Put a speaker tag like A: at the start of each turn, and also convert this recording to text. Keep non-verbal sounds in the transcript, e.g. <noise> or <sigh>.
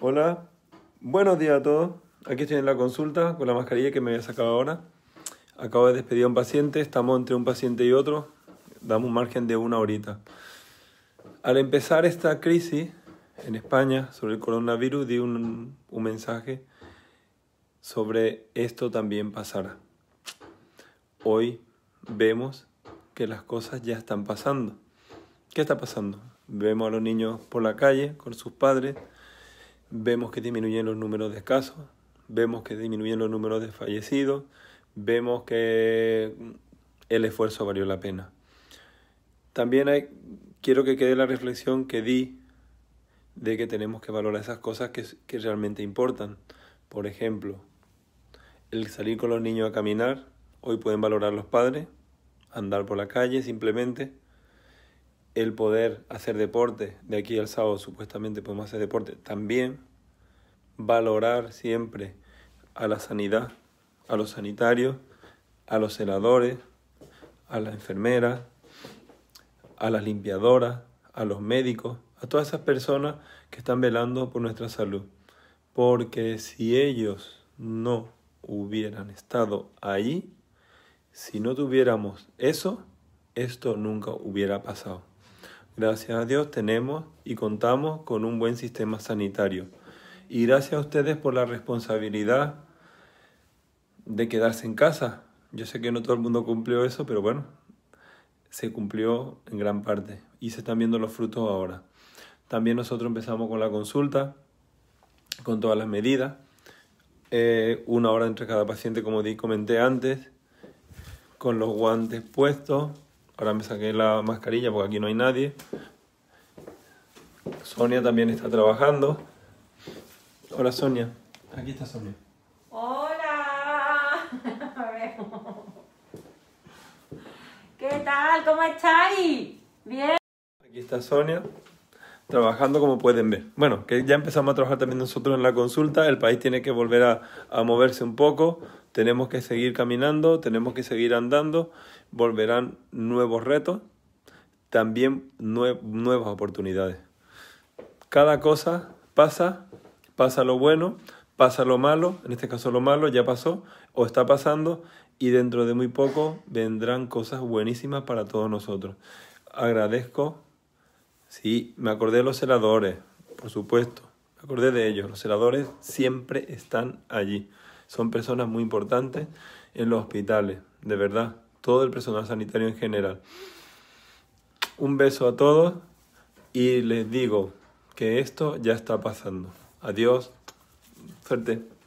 A: Hola, buenos días a todos. Aquí estoy en la consulta con la mascarilla que me había sacado ahora. Acabo de despedir a un paciente, estamos entre un paciente y otro, damos un margen de una horita. Al empezar esta crisis en España sobre el coronavirus, di un, un mensaje sobre esto también pasará. Hoy vemos que las cosas ya están pasando. ¿Qué está pasando? Vemos a los niños por la calle con sus padres vemos que disminuyen los números de casos, vemos que disminuyen los números de fallecidos, vemos que mm, el esfuerzo valió la pena. También quiero que quede la reflexión que di de que tenemos que valorar esas cosas que, que realmente importan. Por ejemplo, el salir con los niños a caminar, hoy pueden valorar los padres, andar por la calle simplemente, el poder hacer deporte, de aquí al sábado supuestamente podemos hacer deporte, también valorar siempre a la sanidad, a los sanitarios, a los senadores a las enfermeras, a las limpiadoras, a los médicos, a todas esas personas que están velando por nuestra salud. Porque si ellos no hubieran estado ahí, si no tuviéramos eso, esto nunca hubiera pasado. Gracias a Dios tenemos y contamos con un buen sistema sanitario. Y gracias a ustedes por la responsabilidad de quedarse en casa. Yo sé que no todo el mundo cumplió eso, pero bueno, se cumplió en gran parte y se están viendo los frutos ahora. También nosotros empezamos con la consulta, con todas las medidas, eh, una hora entre cada paciente, como comenté antes, con los guantes puestos, Ahora me saqué la mascarilla porque aquí no hay nadie. Sonia también está trabajando. Hola Sonia. Aquí está Sonia. Hola. <laughs> ¿Qué tal? ¿Cómo estáis? Bien. Aquí está Sonia trabajando como pueden ver. Bueno, que ya empezamos a trabajar también nosotros en la consulta, el país tiene que volver a moverse un poco, tenemos que seguir caminando, tenemos que seguir andando, volverán nuevos retos, también nuevas oportunidades. Cada cosa pasa, pasa lo bueno, pasa lo malo, en este caso lo malo ya pasó o está pasando y dentro de muy poco vendrán cosas buenísimas para todos nosotros. Agradezco, sí, me acordé de los celadores, por supuesto, me acordé de ellos, los celadores siempre están allí son personas muy importantes en los hospitales, de verdad, todo el personal sanitario en general. Un beso a todos y les digo que esto ya está pasando. Adiós, Fuerte.